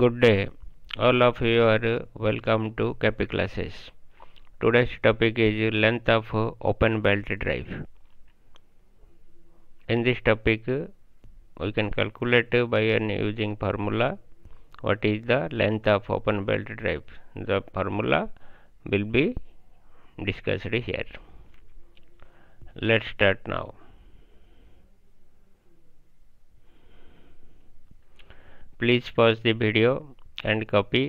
good day all of you are welcome to CAPI classes today's topic is length of open belt drive in this topic we can calculate by using formula what is the length of open belt drive the formula will be discussed here let's start now please pause the video and copy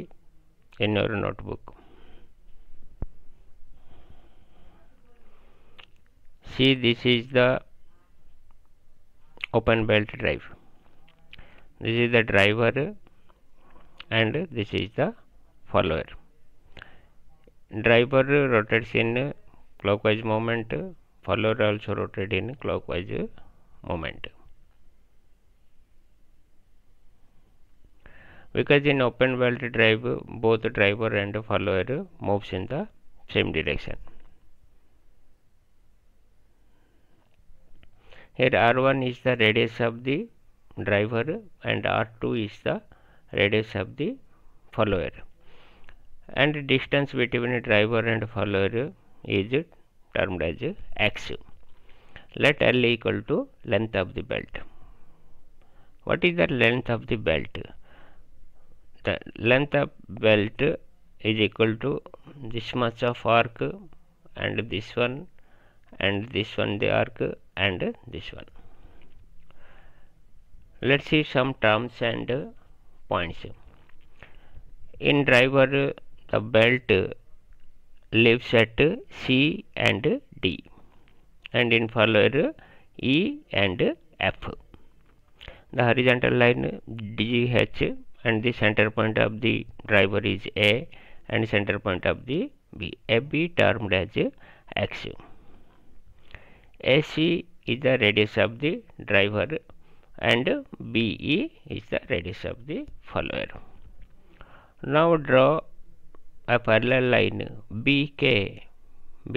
in your notebook see this is the open belt drive this is the driver and this is the follower driver rotates in clockwise moment follower also rotates in clockwise moment because in open belt drive both the driver and follower moves in the same direction here r1 is the radius of the driver and r2 is the radius of the follower and distance between driver and follower is termed as x let l equal to length of the belt what is the length of the belt the length of belt is equal to this much of arc and this one and this one the arc and this one let's see some terms and points in driver the belt lives at C and D and in follower E and F the horizontal line DH and the center point of the driver is A and center point of the B. AB termed as X. AC is the radius of the driver and BE is the radius of the follower. Now draw a parallel line BK,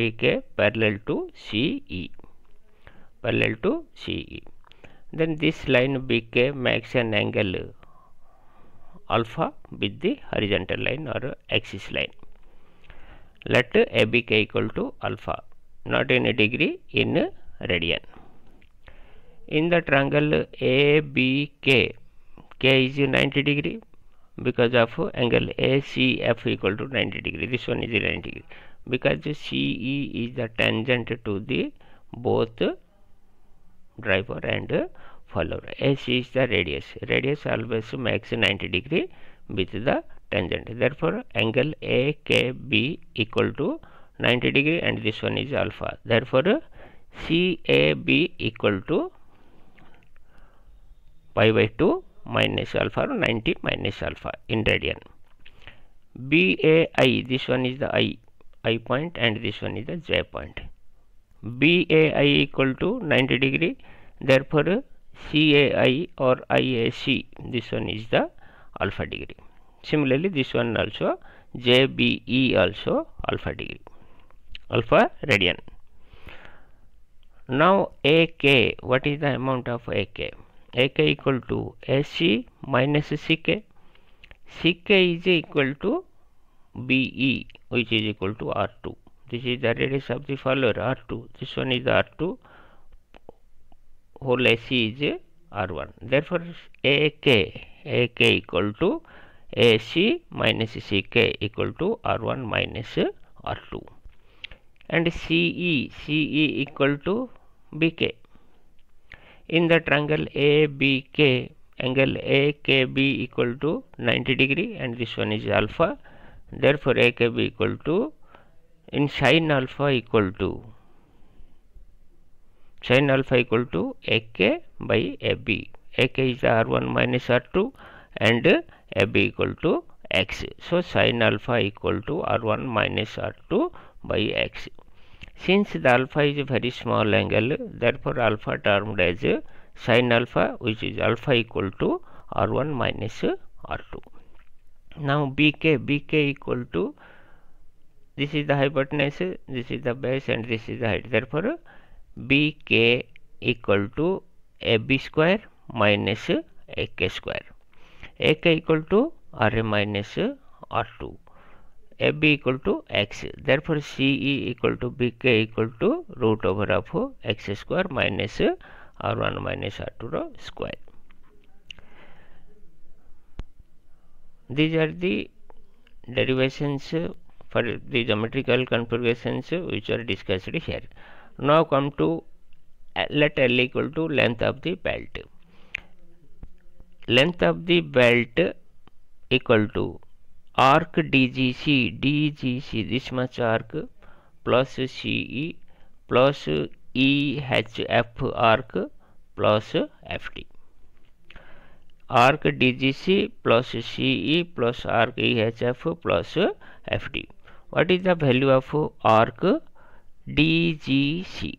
BK parallel to CE, parallel to CE. Then this line BK makes an angle alpha with the horizontal line or axis line. Let ABK equal to alpha, not in degree, in radian. In the triangle ABK, K is 90 degree because of angle ACF equal to 90 degree. This one is 90 degree because CE is the tangent to the both driver and follower s is the radius radius always makes 90 degree with the tangent therefore angle akb equal to 90 degree and this one is alpha therefore cab equal to pi by 2 minus alpha or 90 minus alpha in radian bai this one is the i i point and this one is the j point bai equal to 90 degree therefore CAI or IAC this one is the alpha degree similarly this one also JBE also alpha degree alpha radian now AK what is the amount of AK AK equal to AC minus CK CK is equal to BE which is equal to R2 this is the radius of the follower R2 this one is R2 whole AC is R1. Therefore, AK, AK equal to AC minus CK equal to R1 minus R2. And CE, CE equal to BK. In the triangle ABK, angle AKB equal to 90 degree and this one is alpha. Therefore, AKB equal to in sine alpha equal to sin alpha equal to ak by ab ak is r1 minus r2 and ab equal to x so sin alpha equal to r1 minus r2 by x since the alpha is a very small angle therefore alpha termed as sin alpha which is alpha equal to r1 minus r2 now bk bk equal to this is the hypotenuse this is the base and this is the height therefore bk equal to ab square minus ak square ak equal to ra minus r2 ab equal to x therefore ce equal to bk equal to root over of x square minus r1 minus r2 square these are the derivations for the geometrical configurations which are discussed here now come to let l equal to length of the belt length of the belt equal to arc dgc dgc this much arc plus ce plus ehf arc plus ft arc dgc plus ce plus arc ehf plus ft what is the value of arc DGC.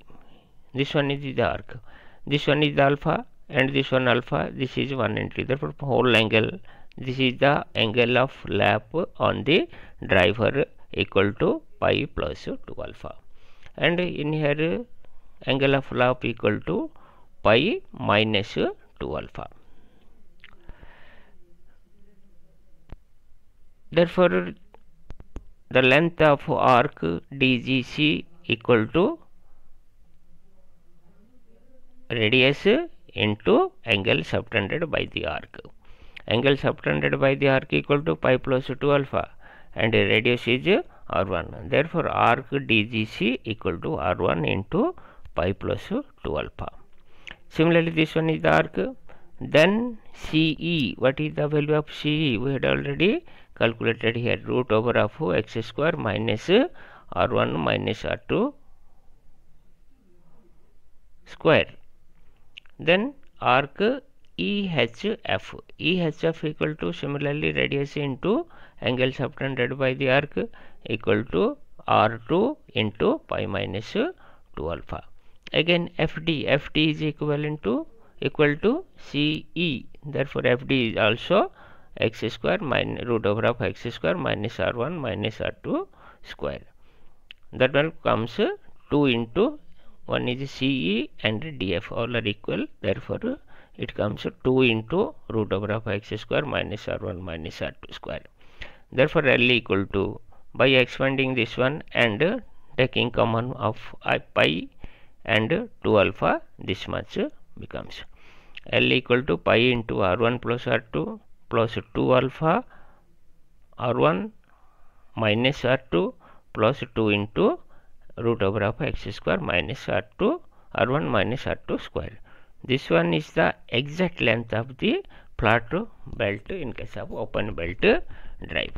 This one is the arc. This one is the alpha and this one alpha. This is one entry. Therefore, whole angle. This is the angle of lap on the driver equal to pi plus 2 alpha. And in here, angle of lap equal to pi minus 2 alpha. Therefore, the length of arc DGC equal to radius into angle subtended by the arc. Angle subtended by the arc equal to pi plus 2 alpha and radius is r1. Therefore, arc DGC equal to r1 into pi plus 2 alpha. Similarly, this one is the arc. Then CE, what is the value of CE? We had already calculated here root over of x square minus r1 minus r2 square then arc EHF EHF equal to similarly radius into angle subtended by the arc equal to R2 into pi minus 2 alpha again FD FD is equivalent to equal to CE therefore FD is also x square minus root over of x square minus R1 minus R2 square that one comes 2 into one is CE and DF all are equal therefore it comes 2 into root over of x square minus r1 minus r2 square therefore L equal to by expanding this one and taking common of i pi and 2 alpha this much becomes L equal to pi into r1 plus r2 plus 2 alpha r1 minus r2 plus 2 into root over of x square minus r2 r1 minus r2 square. This one is the exact length of the flat belt in case of open belt drive.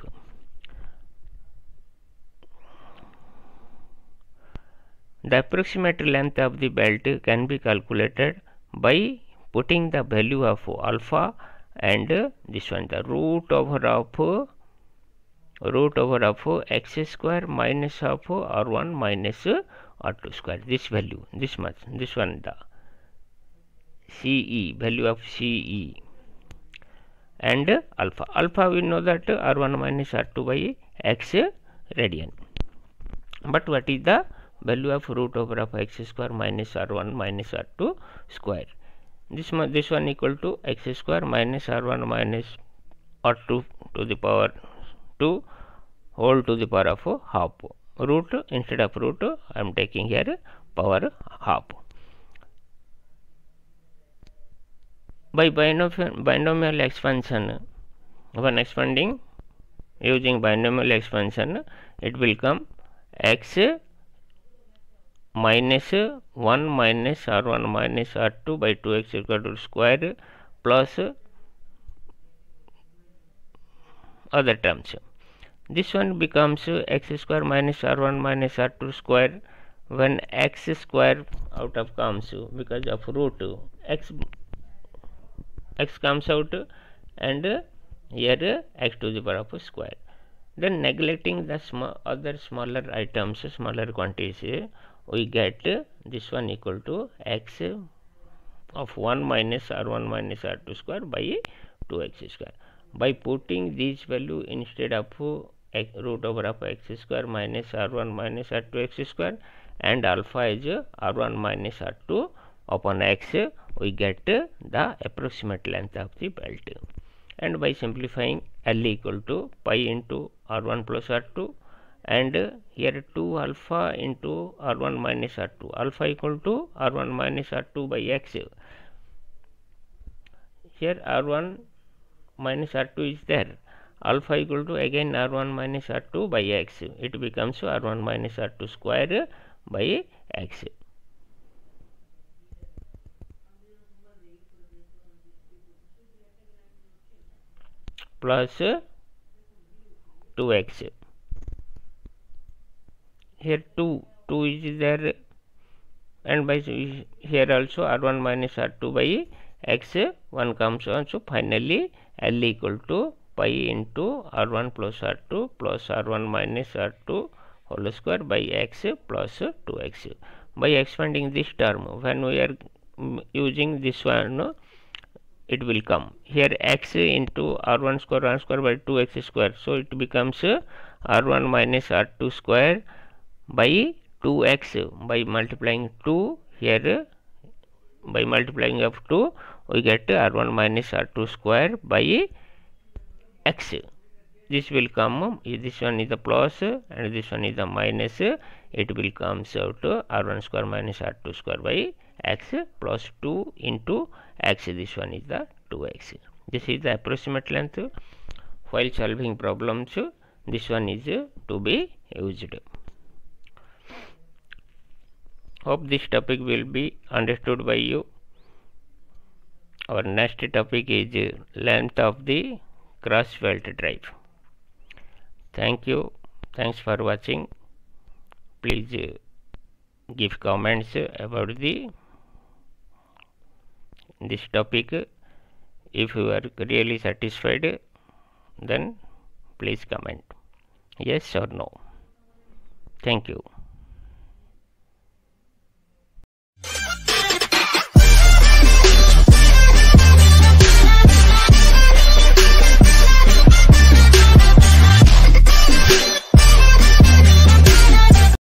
The approximate length of the belt can be calculated by putting the value of alpha and this one the root over of root over of x square minus of r1 minus r2 square this value this much this one the CE value of CE and alpha alpha we know that r1 minus r2 by x radian but what is the value of root over of x square minus r1 minus r2 square this one this one equal to x square minus r1 minus r2 to the power 2 whole to the power of half root instead of root I am taking here power half. By binomial expansion when expanding using binomial expansion it will come x minus 1 minus r1 minus r2 by 2x equal to square plus other terms this one becomes uh, x square minus r1 minus r2 square when x square out of comes uh, because of root uh, x x comes out and here x to the power of square then neglecting the sm other smaller items smaller quantities we get this one equal to x of 1 minus r1 minus r2 square by 2x square by putting these value instead of root over of x square minus r1 minus r2 x square and alpha is r1 minus r2 upon x we get the approximate length of the belt and by simplifying L equal to pi into r1 plus r2 and here 2 alpha into r1 minus r2 alpha equal to r1 minus r2 by x here r1 minus r2 is there alpha equal to again r1 minus r2 by x it becomes r1 minus r2 square by x plus 2x here 2 2 is there and by here also r1 minus r2 by x 1 comes on so finally l equal to pi into r1 plus r2 plus r1 minus r2 whole square by x plus 2x. By expanding this term, when we are using this one, it will come. Here x into r1 square r square by 2x square. So it becomes r1 minus r2 square by 2x by multiplying 2 here by multiplying of 2 we get r1 minus r2 square by x this will come this one is the plus and this one is the minus it will comes out r1 square minus r2 square by x plus 2 into x this one is the 2x this is the approximate length while solving problems this one is to be used hope this topic will be understood by you our next topic is length of the Crossfield Drive. Thank you. Thanks for watching. Please uh, give comments about the this topic. If you are really satisfied, then please comment yes or no. Thank you.